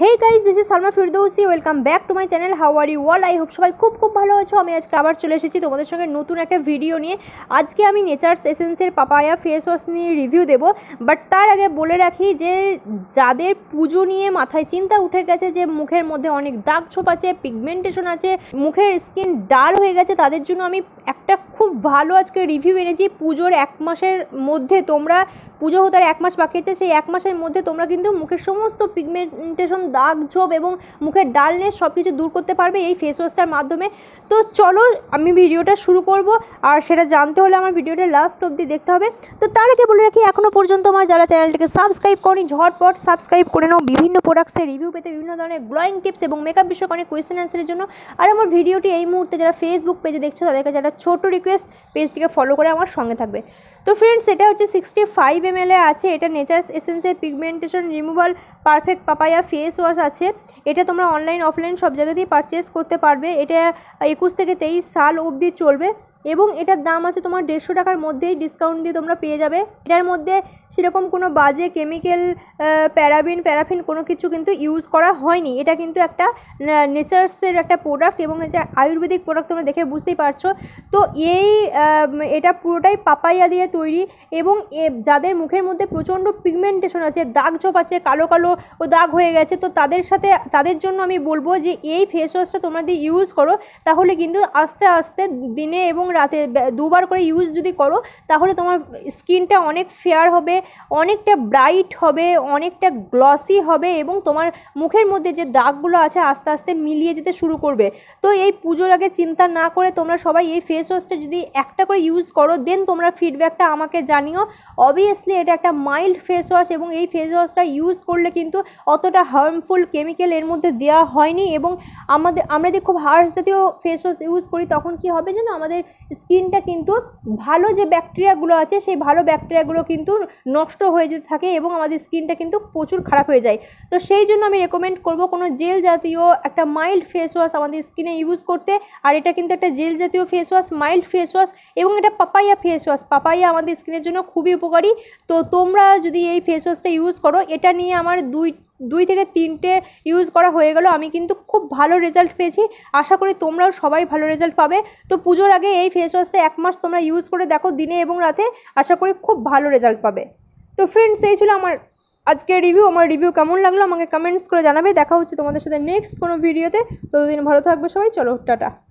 hey guys this is Salma Firdousi welcome back to my channel how are you all I hope সবাই খুব খুব ভালো আছো আমি আজকে আবার চলে এসেছি তোমাদের সঙ্গে নতুন একটা ভিডিও নিয়ে আজকে আমি নেচার্স এসেন্সের পাপায়া ফেস ওয়াশ নিয়ে রিভিউ দেব বাট তার আগে বলে রাখি যে যাদের পুজো নিয়ে মাথায় চিন্তা উঠে গেছে যে মুখের মধ্যে অনেক দাগ ছোপ আছে পিগমেন্টেশন আছে মুখের স্কিন ডাল হয়ে গেছে তাদের জন্য আমি একটা খুব ভালো আজকে রিভিউ এনেছি পুজোর এক মাসের মধ্যে তোমরা পুজো হতে আর এক মাস বাকি আছে সেই এক মাসের মধ্যে তোমরা কিন্তু মুখের সমস্ত পিগমেন্টেশন দাগ ঝোপ এবং মুখের ডালনেস সব কিছু দূর করতে পারবে এই ফেস ওয়াশটার মাধ্যমে তো চলো আমি ভিডিওটা শুরু করব আর সেটা জানতে হলে আমার ভিডিওটা লাস্ট অবধি দেখতে হবে তো তার আগে বলে রাখি এখনও পর্যন্ত আমার যারা চ্যানেলটিকে সাবস্ক্রাইব করি ঝটপট সাবস্ক্রাইব করে নাও বিভিন্ন প্রোডাক্টসের রিভিউ পেতে বিভিন্ন ধরনের গ্লোয়িং টিপস এবং মেকআপ বিষয়ক অনেক কোয়েশ্চেন অ্যান্সারের জন্য আর আমার ভিডিওটি এই মুহূর্তে যারা ফেসবুক পেজে দেখছো তাদেরকে যারা ছোট রিকোয়েস্ট পেজটিকে ফলো করে আমার সঙ্গে থাকবে তো ফ্রেন্ডস এটা হচ্ছে সিক্সটি ফাইভ এমএলএ আছে এটা নেচার্স এসেন্সের pigmentation removal perfect papaya face wash আছে এটা তোমরা অনলাইন অফলাইন সব জায়গাতেই পারচেস করতে পারবে এটা একুশ থেকে তেইশ সাল অবধি চলবে এবং এটার দাম আছে তোমার দেড়শো টাকার মধ্যেই ডিসকাউন্ট দিয়ে তোমরা পেয়ে যাবে এটার মধ্যে সেরকম কোনো বাজে কেমিক্যাল প্যারাবিন প্যারাফিন কোনো কিছু কিন্তু ইউজ করা হয়নি এটা কিন্তু একটা নেচার্সের একটা প্রোডাক্ট এবং এটা আয়ুর্বেদিক প্রোডাক্ট তোমরা দেখে বুঝতেই পারছো তো এই এটা পুরোটাই পাপাইয়া দিয়ে তৈরি এবং যাদের মুখের মধ্যে প্রচণ্ড পিগমেন্টেশন আছে দাগ ঝোপ আছে কালো কালো ও দাগ হয়ে গেছে তো তাদের সাথে তাদের জন্য আমি বলবো যে এই ফেস ওয়াশটা তোমরা দিয়ে ইউজ করো তাহলে কিন্তু আস্তে আস্তে দিনে এবং রাতে দুবার করে ইউজ যদি করো তাহলে তোমার স্কিনটা অনেক ফেয়ার হবে অনেকটা ব্রাইট হবে অনেকটা গ্লসি হবে এবং তোমার মুখের মধ্যে যে দাগগুলো আছে আস্তে আস্তে মিলিয়ে যেতে শুরু করবে তো এই পুজোর আগে চিন্তা না করে তোমরা সবাই এই ফেস ওয়াশটা যদি একটা করে ইউজ করো দেন তোমরা ফিডব্যাকটা আমাকে জানিও অবভিয়াসলি এটা একটা মাইল্ড ফেস ওয়াশ এবং এই ফেস ওয়াশটা ইউজ করলে কিন্তু অতটা হার্মফুল কেমিক্যাল এর মধ্যে দেওয়া হয়নি এবং আমাদের আমরা যদি খুব হার্স জাতীয় ফেস ওয়াশ ইউজ করি তখন কি হবে যেন আমাদের স্কিনটা কিন্তু ভালো যে ব্যাকটেরিয়াগুলো আছে সেই ভালো ব্যাকটেরিয়াগুলো কিন্তু নষ্ট হয়ে যেতে থাকে এবং আমাদের স্কিনটা কিন্তু প্রচুর খারাপ হয়ে যায় তো সেই জন্য আমি রেকমেন্ড করব কোনো জেল জাতীয় একটা মাইল্ড ফেস ওয়াশ আমাদের স্কিনে ইউজ করতে আর এটা কিন্তু একটা জেল জাতীয় face wash mild face wash এবং এটা পাপাইয়া ফেস ওয়াশ পাপাইয়া আমাদের স্কিনের জন্য খুবই উপকারী তো তোমরা যদি এই ফেস ওয়াশটা ইউজ করো এটা নিয়ে আমার দুই দুই থেকে তিনটে ইউজ করা হয়ে গেল আমি কিন্তু খুব ভালো রেজাল্ট পেয়েছি আশা করি তোমরাও সবাই ভালো রেজাল্ট পাবে তো পুজোর আগে এই ফেস ওয়াশটা এক মাস তোমরা ইউজ করে দেখো দিনে এবং রাতে আশা করি খুব ভালো রেজাল্ট পাবে তো ফ্রেন্ডস এই ছিল আমার আজকে রিভিউ আমার রিভিউ কেমন লাগলো আমাকে কমেন্টস করে জানাবে দেখা হচ্ছে তোমাদের সাথে নেক্সট কোনো ভিডিওতে ততদিন ভালো থাকবে সবাই চলো টাটা